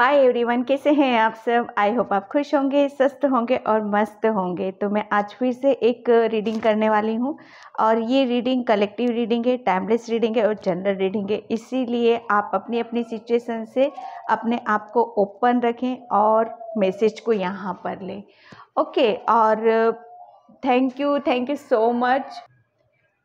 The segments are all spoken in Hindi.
हाय एवरीवन कैसे हैं आप सब आई होप आप खुश होंगे स्वस्थ होंगे और मस्त होंगे तो मैं आज फिर से एक रीडिंग करने वाली हूँ और ये रीडिंग कलेक्टिव रीडिंग है टाइमलेस रीडिंग है और जनरल रीडिंग है इसीलिए आप अपनी अपनी सिचुएशन से अपने आप को ओपन रखें और मैसेज को यहाँ पर लें ओके और thank you thank you so much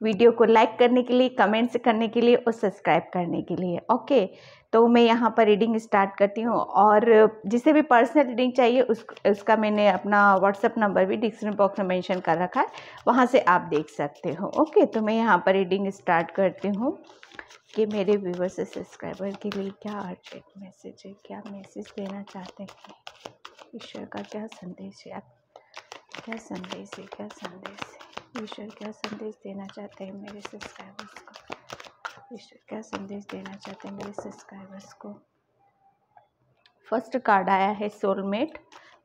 video को लाइक करने के लिए कमेंट्स करने के लिए और सब्सक्राइब करने के लिए ओके तो मैं यहाँ पर रीडिंग स्टार्ट करती हूँ और जिसे भी पर्सनल रीडिंग चाहिए उस उसका मैंने अपना व्हाट्सअप नंबर भी डिस्क्रिप्शन बॉक्स में मेंशन कर रखा है वहाँ से आप देख सकते हो ओके तो मैं यहाँ पर रीडिंग स्टार्ट करती हूँ कि मेरे व्यूवर्स सब्सक्राइबर के लिए क्या अर्जेंट मैसेज है क्या मैसेज देना चाहते हैं ईश्वर का क्या संदेश है आप क्या संदेश है क्या संदेश है ईश्वर क्या संदेश देना चाहते हैं मेरे सब्सक्राइबर्स को ईश्वर क्या संदेश देना चाहते हैं मेरे सब्सक्राइबर्स को फर्स्ट कार्ड आया है सोलमेट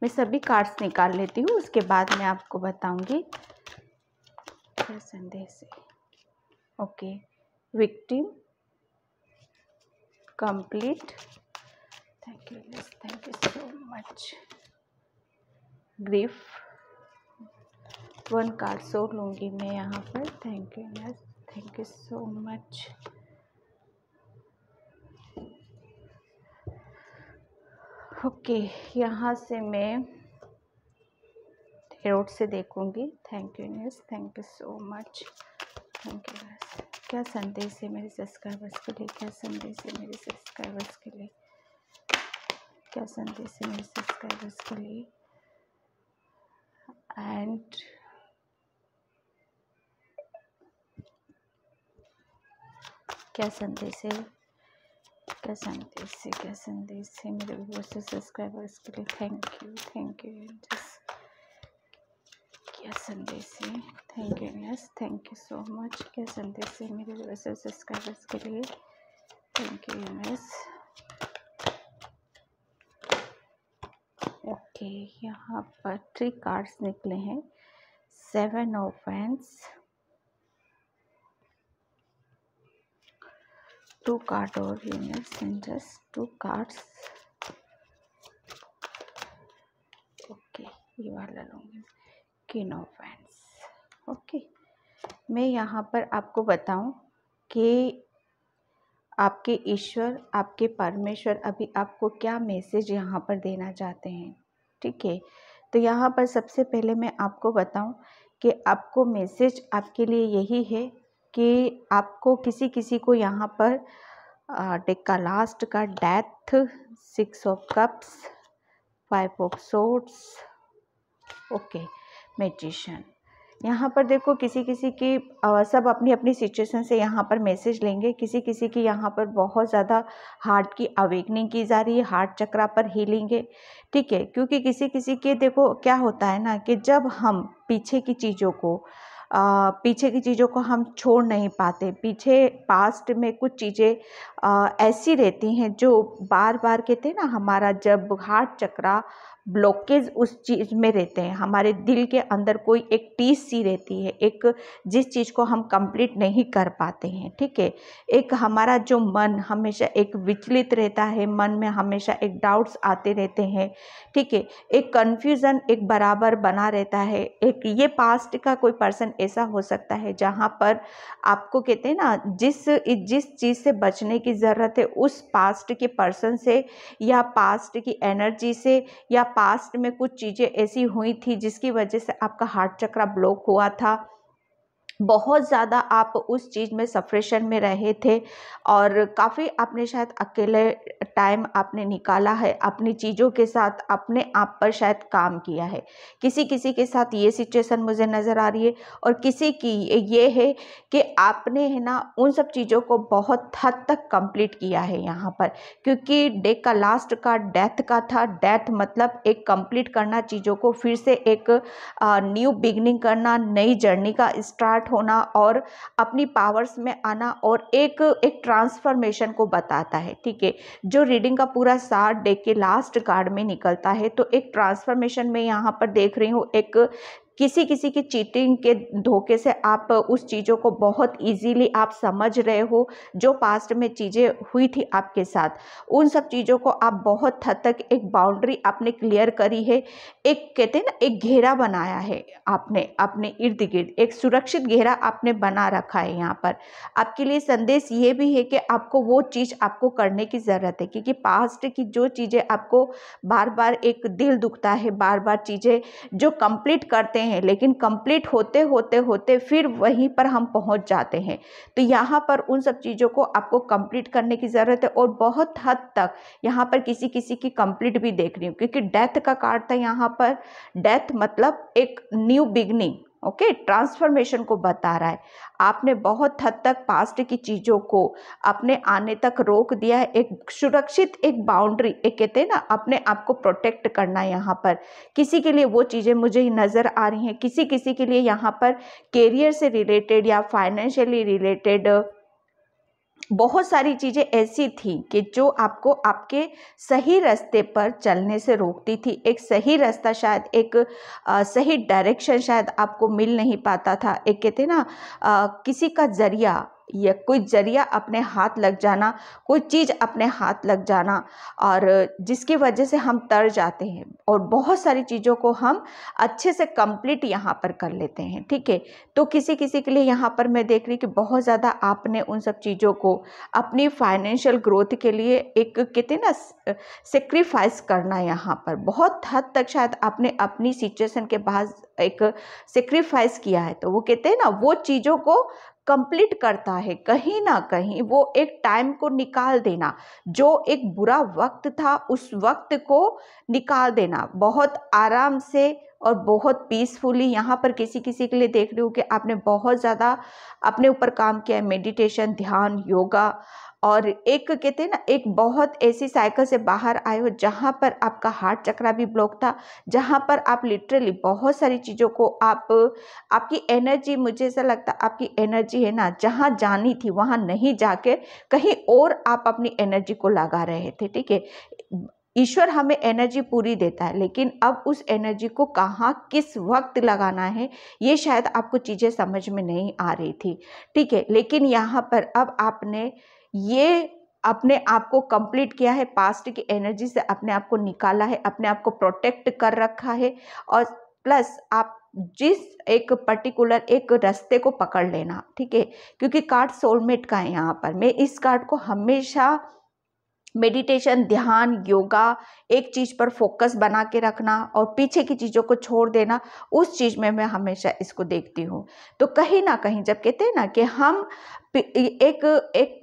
मैं सभी कार्ड्स निकाल लेती हूँ उसके बाद मैं आपको बताऊँगी क्या संदेश है okay victim complete thank you thank you so much grief one card so लूँगी मैं यहाँ पर thank you yes thank you so much okay यहाँ से मैं रोड से देखूँगी thank you yes thank you so much thank you yes क्या संदेश है मेरे सब्सक्राइबर्स के लिए क्या संदेश है मेरे सब्सक्राइबर्स के लिए क्या संदेश है मेरे सब्सक्राइबर्स के लिए एंड क्या संदेश है क्या संदेश है क्या संदेश है मेरे व्यूवर्स से सब्सक्राइबर्स के लिए थैंक यू थैंक यू क्या संदेश है thank you yes thank you so much क्या संदेश है मेरे व्यूवर्स से सब्सक्राइबर्स के लिए थैंक यू यस ओके यहाँ पर थ्री कार्ड्स निकले हैं seven of two cart or units and two cards okay ये वाला लूँगी किनो फैंस ओके मैं यहाँ पर आपको बताऊँ कि आपके ईश्वर आपके परमेश्वर अभी आपको क्या मैसेज यहाँ पर देना चाहते हैं ठीक है तो यहाँ पर सबसे पहले मैं आपको बताऊँ कि आपको मैसेज आपके लिए यही है कि आपको किसी किसी को यहाँ पर डेक्का लास्ट का death six of cups five of swords okay magician यहाँ पर देखो किसी किसी की आ, सब अपनी अपनी सिचुएशन से यहाँ पर मैसेज लेंगे किसी किसी की यहाँ पर बहुत ज़्यादा हार्ट की अवेकनिंग की जा रही है हार्ट चक्रा पर हीलिंग है ठीक है क्योंकि किसी किसी के देखो क्या होता है ना कि जब हम पीछे की चीज़ों को पीछे की चीज़ों को हम छोड़ नहीं पाते पीछे पास्ट में कुछ चीज़ें ऐसी रहती हैं जो बार बार कहते हैं ना हमारा जब हार्ट चक्रा ब्लॉकेज उस चीज़ में रहते हैं हमारे दिल के अंदर कोई एक टीस सी रहती है एक जिस चीज़ को हम कंप्लीट नहीं कर पाते हैं ठीक है एक हमारा जो मन हमेशा एक विचलित रहता है मन में हमेशा एक डाउट्स आते रहते हैं ठीक है एक कन्फ्यूज़न एक बराबर बना रहता है एक ये पास्ट का कोई पर्सन ऐसा हो सकता है जहाँ पर आपको कहते हैं ना जिस जिस चीज़ से बचने की ज़रूरत है उस पास्ट के पर्सन से या पास्ट की एनर्जी से या पास्ट में कुछ चीज़ें ऐसी हुई थी जिसकी वजह से आपका हार्ट चक्र ब्लॉक हुआ था बहुत ज़्यादा आप उस चीज़ में सफ़्रेशन में रहे थे और काफ़ी आपने शायद अकेले टाइम आपने निकाला है अपनी चीज़ों के साथ अपने आप पर शायद काम किया है किसी किसी के साथ ये सिचुएशन मुझे नज़र आ रही है और किसी की ये है कि आपने है ना उन सब चीज़ों को बहुत हद तक कंप्लीट किया है यहाँ पर क्योंकि डे का लास्ट का डेथ का था डेथ मतलब एक कंप्लीट करना चीज़ों को फिर से एक न्यू बिगनिंग करना नई जर्नी का स्टार्ट होना और अपनी पावर्स में आना और एक एक ट्रांसफॉर्मेशन को बताता है ठीक है जो रीडिंग का पूरा सार डेक के लास्ट कार्ड में निकलता है तो एक ट्रांसफॉर्मेशन में यहाँ पर देख रही हूँ एक किसी किसी की चीटिंग के धोखे से आप उस चीज़ों को बहुत इजीली आप समझ रहे हो जो पास्ट में चीज़ें हुई थी आपके साथ उन सब चीज़ों को आप बहुत हद तक एक बाउंड्री आपने क्लियर करी है एक कहते हैं ना एक घेरा बनाया है आपने अपने इर्द गिर्द एक सुरक्षित घेरा आपने बना रखा है यहाँ पर आपके लिए संदेश ये भी है कि आपको वो चीज़ आपको करने की ज़रूरत है क्योंकि पास्ट की जो चीज़ें आपको बार बार एक दिल दुखता है बार बार चीज़ें जो कंप्लीट करते हैं हैं लेकिन कंप्लीट होते होते होते फिर वहीं पर हम पहुंच जाते हैं तो यहाँ पर उन सब चीज़ों को आपको कंप्लीट करने की ज़रूरत है और बहुत हद तक यहाँ पर किसी किसी की कंप्लीट भी देख रही हूँ क्योंकि डेथ का कार्ड था यहाँ पर डेथ मतलब एक न्यू बिगनिंग ओके ट्रांसफॉर्मेशन को बता रहा है आपने बहुत हद तक पास्ट की चीज़ों को अपने आने तक रोक दिया है एक सुरक्षित एक बाउंड्री एक कहते हैं ना अपने आप को प्रोटेक्ट करना यहाँ पर किसी के लिए वो चीज़ें मुझे नज़र आ रही हैं किसी किसी के लिए यहाँ पर कैरियर से रिलेटेड या फाइनेंशियली रिलेटेड बहुत सारी चीज़ें ऐसी थी कि जो आपको आपके सही रास्ते पर चलने से रोकती थी एक सही रास्ता शायद एक आ, सही डायरेक्शन शायद आपको मिल नहीं पाता था एक कहते ना आ, किसी का ज़रिया या कोई जरिया अपने हाथ लग जाना कोई चीज़ अपने हाथ लग जाना और जिसकी वजह से हम तर जाते हैं और बहुत सारी चीज़ों को हम अच्छे से कंप्लीट यहाँ पर कर लेते हैं ठीक है तो किसी किसी के लिए यहाँ पर मैं देख रही कि बहुत ज़्यादा आपने उन सब चीज़ों को अपनी फाइनेंशियल ग्रोथ के लिए एक कहते ना सेक्रीफाइस करना यहाँ पर बहुत हद तक शायद आपने अपनी सिचुएसन के बाद एक सेक्रीफाइस किया है तो वो कहते हैं ना वो चीज़ों को कंप्लीट करता है कहीं ना कहीं वो एक टाइम को निकाल देना जो एक बुरा वक्त था उस वक्त को निकाल देना बहुत आराम से और बहुत पीसफुली यहाँ पर किसी किसी के लिए देख रही हूँ कि आपने बहुत ज़्यादा अपने ऊपर काम किया है मेडिटेशन ध्यान योगा और एक कहते हैं ना एक बहुत ऐसी साइकिल से बाहर आए हो जहाँ पर आपका हार्ट चक्रा भी ब्लॉक था जहाँ पर आप लिटरली बहुत सारी चीज़ों को आप आपकी एनर्जी मुझे ऐसा लगता आपकी एनर्जी है ना जहाँ जानी थी वहाँ नहीं जाके कहीं और आप अपनी एनर्जी को लगा रहे थे ठीक है ईश्वर हमें एनर्जी पूरी देता है लेकिन अब उस एनर्जी को कहाँ किस वक्त लगाना है ये शायद आपको चीज़ें समझ में नहीं आ रही थी ठीक है लेकिन यहाँ पर अब आपने ये अपने आप को कंप्लीट किया है पास्ट की एनर्जी से अपने आप को निकाला है अपने आप को प्रोटेक्ट कर रखा है और प्लस आप जिस एक पर्टिकुलर एक रास्ते को पकड़ लेना ठीक है क्योंकि कार्ड सोलमेट का है यहाँ पर मैं इस कार्ड को हमेशा मेडिटेशन ध्यान योगा एक चीज़ पर फोकस बना के रखना और पीछे की चीज़ों को छोड़ देना उस चीज़ में मैं हमेशा इसको देखती हूँ तो कहीं ना कहीं जब कहते हैं ना कि हम एक एक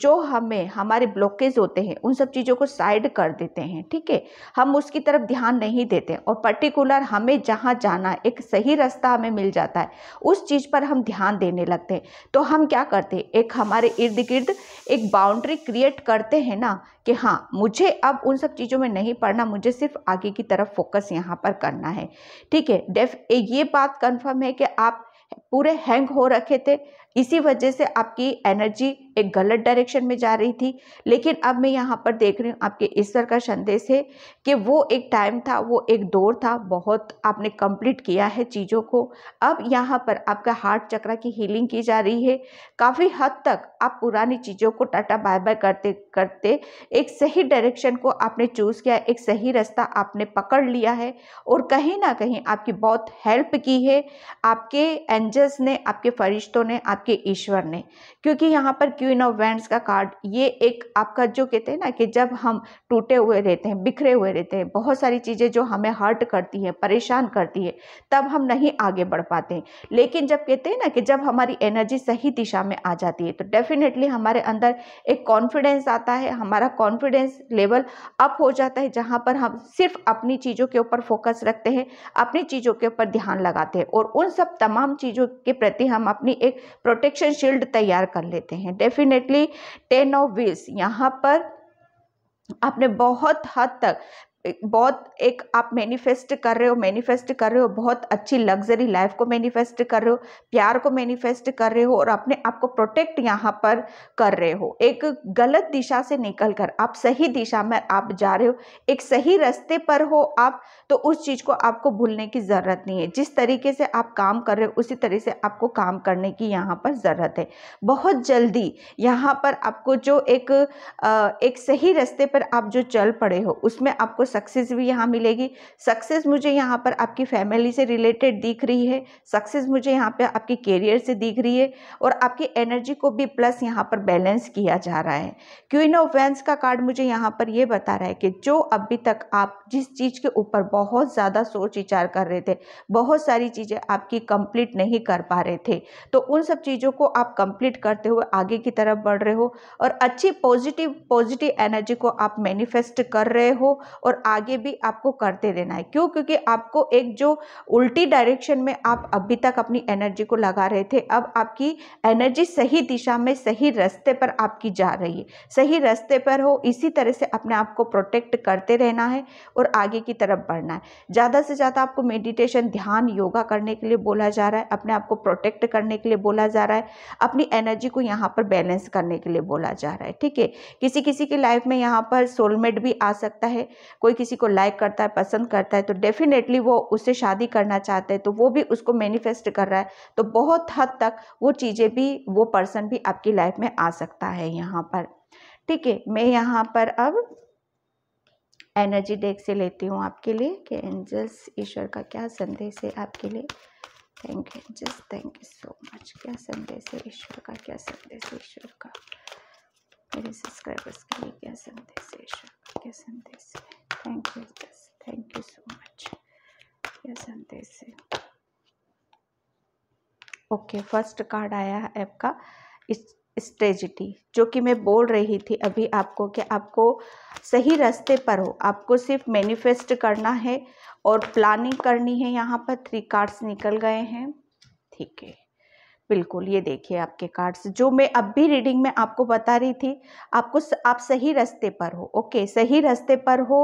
जो हमें हमारे ब्लॉकेज होते हैं उन सब चीज़ों को साइड कर देते हैं ठीक है हम उसकी तरफ ध्यान नहीं देते और पर्टिकुलर हमें जहाँ जाना एक सही रास्ता हमें मिल जाता है उस चीज़ पर हम ध्यान देने लगते हैं तो हम क्या करते हैं एक हमारे इर्द गिर्द एक बाउंड्री क्रिएट करते हैं ना कि हाँ मुझे अब उन सब चीज़ों में नहीं पढ़ना मुझे सिर्फ आगे की तरफ फोकस यहाँ पर करना है ठीक है डेफ ये बात कन्फर्म है कि आप पूरे हैंग हो रखे थे इसी वजह से आपकी एनर्जी एक गलत डायरेक्शन में जा रही थी लेकिन अब मैं यहाँ पर देख रही हूँ आपके ईश्वर का संदेश है कि वो एक टाइम था वो एक दौर था बहुत आपने कंप्लीट किया है चीज़ों को अब यहाँ पर आपका हार्ट चक्रा की हीलिंग की जा रही है काफ़ी हद तक आप पुरानी चीज़ों को टाटा बाय बाय करते करते एक सही डायरेक्शन को आपने चूज़ किया एक सही रास्ता आपने पकड़ लिया है और कहीं ना कहीं आपकी बहुत हेल्प की है आपके एंजल्स ने आपके फरिश्तों ने आप आपके ईश्वर ने क्योंकि यहाँ पर क्वीन ऑफ वैंड्स का कार्ड ये एक आपका जो कहते हैं ना कि जब हम टूटे हुए रहते हैं बिखरे हुए रहते हैं बहुत सारी चीज़ें जो हमें हर्ट करती है परेशान करती है तब हम नहीं आगे बढ़ पाते हैं लेकिन जब कहते हैं ना कि जब हमारी एनर्जी सही दिशा में आ जाती है तो डेफिनेटली हमारे अंदर एक कॉन्फिडेंस आता है हमारा कॉन्फिडेंस लेवल अप हो जाता है जहाँ पर हम सिर्फ अपनी चीज़ों के ऊपर फोकस रखते हैं अपनी चीज़ों के ऊपर ध्यान लगाते हैं और उन सब तमाम चीज़ों के प्रति हम अपनी एक प्रोटेक्शन शील्ड तैयार कर लेते हैं डेफिनेटली टेन ऑफ व्हील्स यहाँ पर आपने बहुत हद तक बहुत एक आप मैनिफेस्ट कर रहे हो मैनिफेस्ट कर रहे हो बहुत अच्छी लग्जरी लाइफ को मैनिफेस्ट कर रहे हो प्यार को मैनिफेस्ट कर रहे हो और अपने आप को प्रोटेक्ट यहाँ पर कर रहे हो एक गलत दिशा से निकल कर आप सही दिशा में आप जा रहे हो एक सही रास्ते पर हो आप तो उस चीज़ को आपको भूलने की ज़रूरत नहीं है जिस तरीके से आप काम कर रहे हो उसी तरह से आपको काम करने की यहाँ पर ज़रूरत है बहुत जल्दी यहाँ पर आपको जो एक एक सही रास्ते पर आप जो चल पड़े हो उसमें आपको सक्सेस भी यहाँ मिलेगी सक्सेस मुझे यहाँ पर आपकी फैमिली से रिलेटेड दिख रही है सक्सेस मुझे यहाँ पर आपकी कैरियर से दिख रही है और आपकी एनर्जी को भी प्लस यहाँ पर बैलेंस किया जा रहा है क्वीन ऑफ वैंस का कार्ड मुझे यहाँ पर ये बता रहा है कि जो अभी तक आप जिस चीज़ के ऊपर बहुत ज़्यादा सोच विचार कर रहे थे बहुत सारी चीज़ें आपकी कंप्लीट नहीं कर पा रहे थे तो उन सब चीज़ों को आप कंप्लीट करते हुए आगे की तरफ बढ़ रहे हो और अच्छी पॉजिटिव पॉजिटिव एनर्जी को आप मैनिफेस्ट कर रहे हो और और आगे भी आपको करते रहना है क्यों क्योंकि आपको एक जो उल्टी डायरेक्शन में आप अभी तक अपनी एनर्जी को लगा रहे थे अब आपकी एनर्जी सही दिशा में सही रास्ते पर आपकी जा रही है सही रास्ते पर हो इसी तरह से अपने आप को प्रोटेक्ट करते रहना है और आगे की तरफ बढ़ना है ज़्यादा से ज़्यादा आपको मेडिटेशन ध्यान योगा करने के लिए बोला जा रहा है अपने आप को प्रोटेक्ट करने के लिए बोला जा रहा है अपनी एनर्जी को यहाँ पर बैलेंस करने के लिए बोला जा रहा है ठीक है किसी किसी की लाइफ में यहाँ पर सोलमेट भी आ सकता है कोई किसी को लाइक करता है पसंद करता है तो डेफिनेटली वो उससे शादी करना चाहते हैं तो वो भी उसको मैनिफेस्ट कर रहा है तो बहुत हद तक वो चीज़ें भी वो पर्सन भी आपकी लाइफ में आ सकता है यहाँ पर ठीक है मैं यहाँ पर अब एनर्जी डेक से लेती हूँ आपके लिए कि एंजल्स ईश्वर का क्या संदेश है आपके लिए thank you angels thank you so much क्या संदेश है ईश्वर का क्या संदेश है ईश्वर का मेरे सब्सक्राइबर्स के लिए क्या संदेश है क्या संदेश है थैंक यू बस थैंक यू सो मच क्या संदेश है ओके फर्स्ट कार्ड आया है आपका स्ट्रेजिटी जो कि मैं बोल रही थी अभी आपको कि आपको सही रास्ते पर हो आपको सिर्फ मैनिफेस्ट करना है और प्लानिंग करनी है यहाँ पर थ्री कार्ड्स निकल गए हैं ठीक है बिल्कुल ये देखिए आपके कार्ड्स जो मैं अब भी रीडिंग में आपको बता रही थी आपको आप सही रास्ते पर हो ओके सही रास्ते पर हो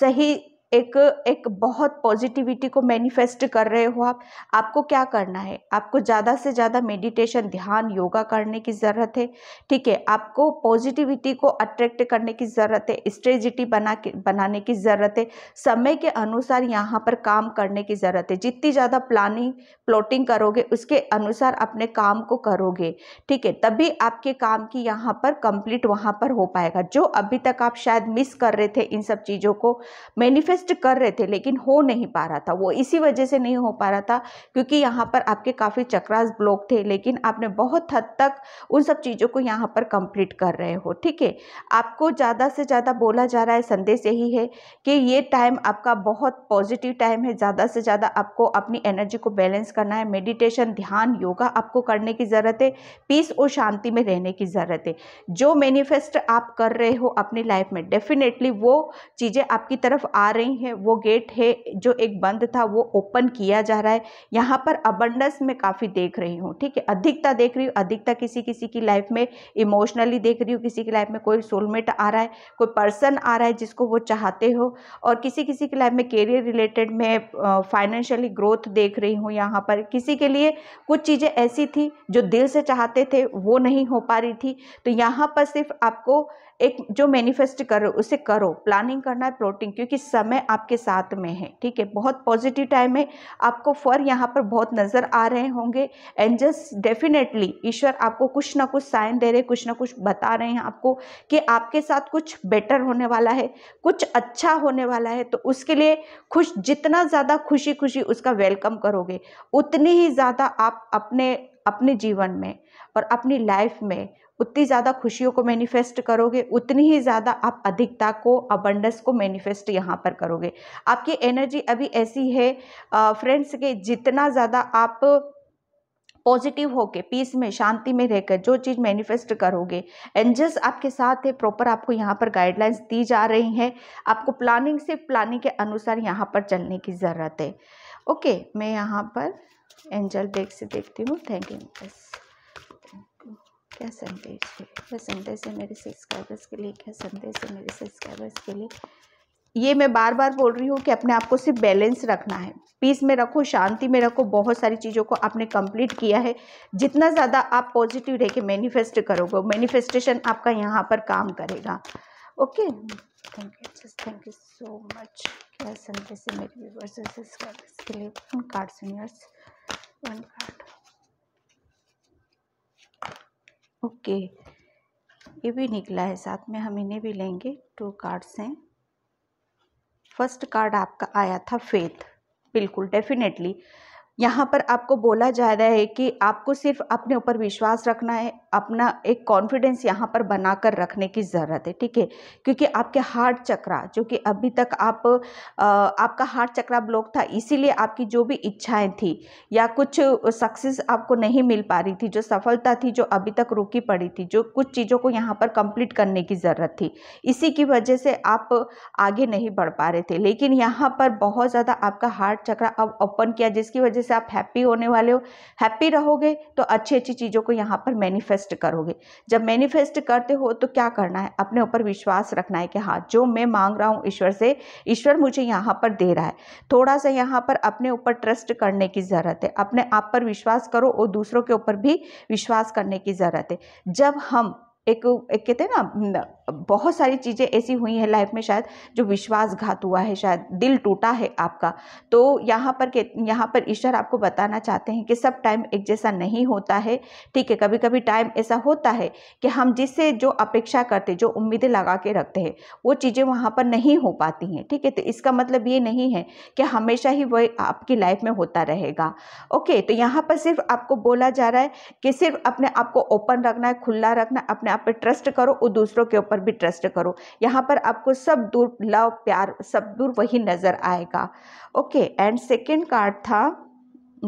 सही एक एक बहुत पॉजिटिविटी को मैनिफेस्ट कर रहे हो आप आपको क्या करना है आपको ज़्यादा से ज़्यादा मेडिटेशन ध्यान योगा करने की ज़रूरत है ठीक है आपको पॉजिटिविटी को अट्रैक्ट करने की ज़रूरत है स्ट्रेजिटी बना के बनाने की ज़रूरत है समय के अनुसार यहाँ पर काम करने की ज़रूरत है जितनी ज़्यादा प्लानिंग प्लॉटिंग करोगे उसके अनुसार अपने काम को करोगे ठीक है तभी आपके काम की यहाँ पर कंप्लीट वहाँ पर हो पाएगा जो अभी तक आप शायद मिस कर रहे थे इन सब चीज़ों को मैनिफेस्ट रिक्वेस्ट कर रहे थे लेकिन हो नहीं पा रहा था वो इसी वजह से नहीं हो पा रहा था क्योंकि यहाँ पर आपके काफ़ी चक्रास ब्लॉक थे लेकिन आपने बहुत हद तक उन सब चीज़ों को यहाँ पर कंप्लीट कर रहे हो ठीक है आपको ज़्यादा से ज़्यादा बोला जा रहा है संदेश यही है कि ये टाइम आपका बहुत पॉजिटिव टाइम है ज़्यादा से ज़्यादा आपको अपनी एनर्जी को बैलेंस करना है मेडिटेशन ध्यान योगा आपको करने की ज़रूरत है पीस और शांति में रहने की ज़रूरत है जो मैनिफेस्ट आप कर रहे हो अपनी लाइफ में डेफिनेटली वो चीज़ें आपकी तरफ आ रही नहीं है वो गेट है जो एक बंद था वो ओपन किया जा रहा है यहाँ पर अबंडस में काफ़ी देख रही हूँ ठीक है अधिकता देख रही हूँ अधिकता किसी किसी की लाइफ में इमोशनली देख रही हूँ किसी की लाइफ में कोई सोलमेट आ रहा है कोई पर्सन आ रहा है जिसको वो चाहते हो और किसी किसी की लाइफ में कैरियर रिलेटेड में फाइनेंशियली ग्रोथ देख रही हूँ यहाँ पर किसी के लिए कुछ चीज़ें ऐसी थी जो दिल से चाहते थे वो नहीं हो पा रही थी तो यहाँ पर सिर्फ आपको एक जो मैनिफेस्ट कर रहे हो उसे करो प्लानिंग करना है प्लॉटिंग क्योंकि समय आपके साथ में है ठीक है बहुत पॉजिटिव टाइम है आपको फर यहाँ पर बहुत नज़र आ रहे होंगे एंड जस्ट डेफिनेटली ईश्वर आपको कुछ ना कुछ साइन दे रहे कुछ ना कुछ बता रहे हैं आपको कि आपके साथ कुछ बेटर होने वाला है कुछ अच्छा होने वाला है तो उसके लिए खुश जितना ज़्यादा खुशी खुशी उसका वेलकम करोगे उतनी ही ज़्यादा आप अपने अपने जीवन में और अपनी लाइफ में उतनी ज़्यादा खुशियों को मैनिफेस्ट करोगे उतनी ही ज़्यादा आप अधिकता को अबंडस को मैनिफेस्ट यहाँ पर करोगे आपकी एनर्जी अभी ऐसी है फ्रेंड्स के जितना ज़्यादा आप पॉजिटिव होके पीस में शांति में रहकर जो चीज़ मैनिफेस्ट करोगे एंजल्स आपके साथ है प्रॉपर आपको यहाँ पर गाइडलाइंस दी जा रही हैं आपको प्लानिंग से प्लानिंग के अनुसार यहाँ पर चलने की ज़रूरत है ओके मैं यहाँ पर एंजल देख से देखती हूँ थैंक यू क्या संदेश है क्या संदेश है मेरे सब्सक्राइबर्स के लिए क्या संदेश है मेरे सब्सक्राइबर्स के लिए ये मैं बार बार बोल रही हूँ कि अपने आप को सिर्फ बैलेंस रखना है पीस में रखो शांति में रखो बहुत सारी चीज़ों को आपने कंप्लीट किया है जितना ज़्यादा आप पॉजिटिव रह के मैनिफेस्ट करोगे मैनिफेस्टेशन आपका यहाँ पर काम करेगा okay thank you thank you so much क्या संदेश है मेरे व्यूवर्स के लिए card seniors one card okay ये भी निकला है साथ में हम इन्हें भी लेंगे टू कार्ड्स हैं फर्स्ट कार्ड आपका आया था फेथ बिल्कुल डेफिनेटली यहाँ पर आपको बोला जा रहा है कि आपको सिर्फ अपने ऊपर विश्वास रखना है अपना एक कॉन्फिडेंस यहाँ पर बना कर रखने की ज़रूरत है ठीक है क्योंकि आपके हार्ट चक्रा जो कि अभी तक आप आ, आपका हार्ट चक्रा ब्लॉक था इसीलिए आपकी जो भी इच्छाएं थी या कुछ सक्सेस आपको नहीं मिल पा रही थी जो सफलता थी जो अभी तक रुकी पड़ी थी जो कुछ चीज़ों को यहाँ पर कंप्लीट करने की ज़रूरत थी इसी की वजह से आप आगे नहीं बढ़ पा रहे थे लेकिन यहाँ पर बहुत ज़्यादा आपका हार्ट चक्रा अब ओपन किया जिसकी वजह से आप हैप्पी होने वाले हो हैप्पी रहोगे तो अच्छी अच्छी चीज़ों को यहाँ पर मैनिफेस्ट करोगे जब मैनिफेस्ट करते हो तो क्या करना है अपने ऊपर विश्वास रखना है कि हाँ जो मैं मांग रहा हूँ ईश्वर से ईश्वर मुझे यहाँ पर दे रहा है थोड़ा सा यहाँ पर अपने ऊपर ट्रस्ट करने की ज़रूरत है अपने आप पर विश्वास करो और दूसरों के ऊपर भी विश्वास करने की ज़रूरत है जब हम एक एक कहते हैं ना बहुत सारी चीज़ें ऐसी हुई हैं लाइफ में शायद जो विश्वासघात हुआ है शायद दिल टूटा है आपका तो यहाँ पर यहाँ पर ईश्वर आपको बताना चाहते हैं कि सब टाइम एक जैसा नहीं होता है ठीक है कभी कभी टाइम ऐसा होता है कि हम जिससे जो अपेक्षा करते जो उम्मीदें लगा के रखते हैं वो चीज़ें वहाँ पर नहीं हो पाती हैं ठीक है तो इसका मतलब ये नहीं है कि हमेशा ही वह आपकी लाइफ में होता रहेगा ओके तो यहाँ पर सिर्फ आपको बोला जा रहा है कि सिर्फ अपने आप को ओपन रखना है खुला रखना अपने आप पर ट्रस्ट करो और दूसरों के ऊपर पर भी ट्रस्ट करो यहाँ पर आपको सब दूर लव प्यार सब दूर वही नज़र आएगा ओके एंड सेकेंड कार्ड था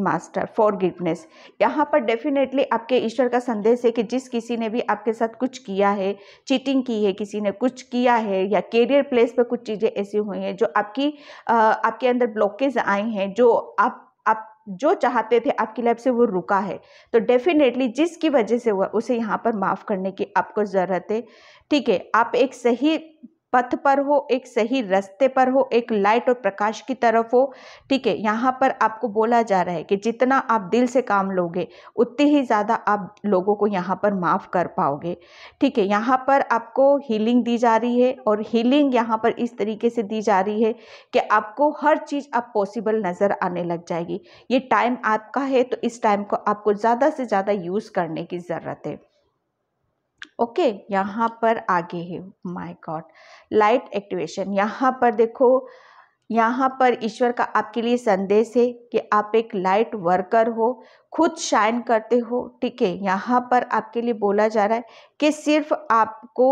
मास्टर फॉर गिवनेस यहाँ पर डेफिनेटली आपके ईश्वर का संदेश है कि जिस किसी ने भी आपके साथ कुछ किया है चीटिंग की है किसी ने कुछ किया है या करियर प्लेस पर कुछ चीज़ें ऐसी हुई हैं जो आपकी आ, आपके अंदर ब्लॉकेज आई हैं जो आप जो चाहते थे आपकी लाइफ से वो रुका है तो डेफिनेटली जिसकी वजह से हुआ उसे यहाँ पर माफ़ करने की आपको ज़रूरत है ठीक है आप एक सही पथ पर हो एक सही रास्ते पर हो एक लाइट और प्रकाश की तरफ हो ठीक है यहाँ पर आपको बोला जा रहा है कि जितना आप दिल से काम लोगे उतनी ही ज़्यादा आप लोगों को यहाँ पर माफ़ कर पाओगे ठीक है यहाँ पर आपको हीलिंग दी जा रही है और हीलिंग यहाँ पर इस तरीके से दी जा रही है कि आपको हर चीज़ अब पॉसिबल नज़र आने लग जाएगी ये टाइम आपका है तो इस टाइम को आपको ज़्यादा से ज़्यादा यूज़ करने की ज़रूरत है ओके यहाँ पर आगे है माय गॉड लाइट एक्टिवेशन यहाँ पर देखो यहाँ पर ईश्वर का आपके लिए संदेश है कि आप एक लाइट वर्कर हो खुद शाइन करते हो ठीक है यहाँ पर आपके लिए बोला जा रहा है कि सिर्फ आपको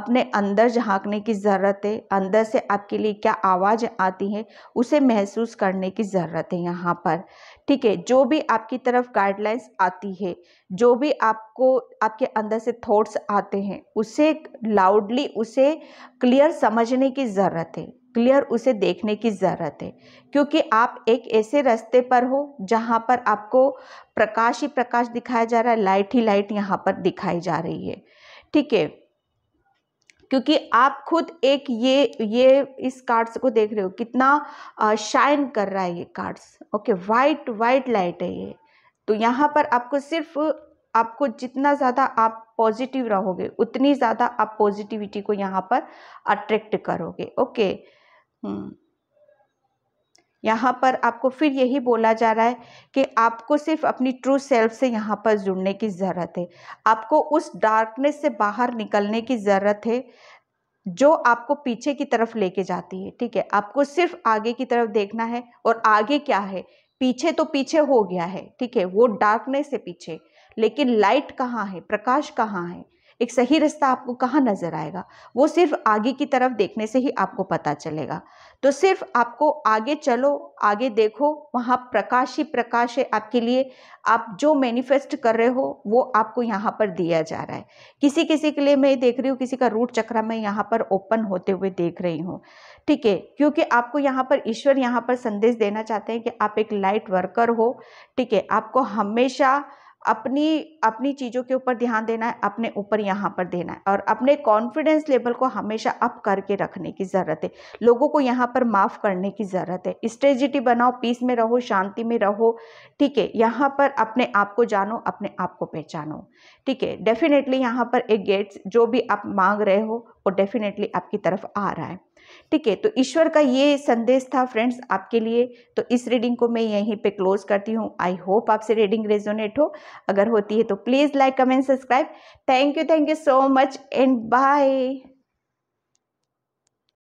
अपने अंदर झांकने की ज़रूरत है अंदर से आपके लिए क्या आवाज़ आती है उसे महसूस करने की ज़रूरत है यहाँ पर ठीक है जो भी आपकी तरफ गाइडलाइंस आती है जो भी आपको आपके अंदर से थॉट्स आते हैं उसे लाउडली उसे क्लियर समझने की ज़रूरत है क्लियर उसे देखने की ज़रूरत है क्योंकि आप एक ऐसे रास्ते पर हो जहाँ पर आपको प्रकाश ही प्रकाश दिखाया जा रहा है लाइट ही लाइट यहाँ पर दिखाई जा रही है ठीक है क्योंकि आप खुद एक ये ये इस कार्ड्स को देख रहे हो कितना शाइन कर रहा है ये cards okay white white light है ये तो यहाँ पर आपको सिर्फ आपको जितना ज़्यादा आप पॉजिटिव रहोगे उतनी ज़्यादा आप पॉजिटिविटी को यहाँ पर अट्रैक्ट करोगे ओके हम्म। यहाँ पर आपको फिर यही बोला जा रहा है कि आपको सिर्फ अपनी ट्रू सेल्फ से यहाँ पर जुड़ने की ज़रूरत है आपको उस डार्कनेस से बाहर निकलने की ज़रूरत है जो आपको पीछे की तरफ लेके जाती है ठीक है आपको सिर्फ आगे की तरफ देखना है और आगे क्या है पीछे तो पीछे हो गया है ठीक है वो डार्कनेस है पीछे लेकिन लाइट कहाँ है प्रकाश कहाँ है एक सही रास्ता आपको कहाँ नज़र आएगा वो सिर्फ आगे की तरफ देखने से ही आपको पता चलेगा तो सिर्फ आपको आगे चलो आगे देखो वहाँ प्रकाश ही प्रकाश है आपके लिए आप जो मैनिफेस्ट कर रहे हो वो आपको यहाँ पर दिया जा रहा है किसी किसी के लिए मैं देख रही हूँ किसी का रूट चक्र मैं यहाँ पर ओपन होते हुए देख रही हूँ ठीक है क्योंकि आपको यहाँ पर ईश्वर यहाँ पर संदेश देना चाहते हैं कि आप एक लाइट वर्कर हो ठीक है आपको हमेशा अपनी अपनी चीज़ों के ऊपर ध्यान देना है अपने ऊपर यहाँ पर देना है और अपने कॉन्फिडेंस लेवल को हमेशा अप करके रखने की ज़रूरत है लोगों को यहाँ पर माफ़ करने की ज़रूरत है स्ट्रेजिटी बनाओ पीस में रहो शांति में रहो ठीक है यहाँ पर अपने आप को जानो अपने आप को पहचानो ठीक है डेफिनेटली यहाँ पर एक गेट्स जो भी आप मांग रहे हो वो डेफिनेटली आपकी तरफ आ रहा है ठीक है तो ईश्वर का ये संदेश था फ्रेंड्स आपके लिए तो इस रीडिंग को मैं यहीं पे क्लोज करती हूँ आई होप आपसे रीडिंग रेजोनेट हो अगर होती है तो please like comment subscribe thank you thank you so much and bye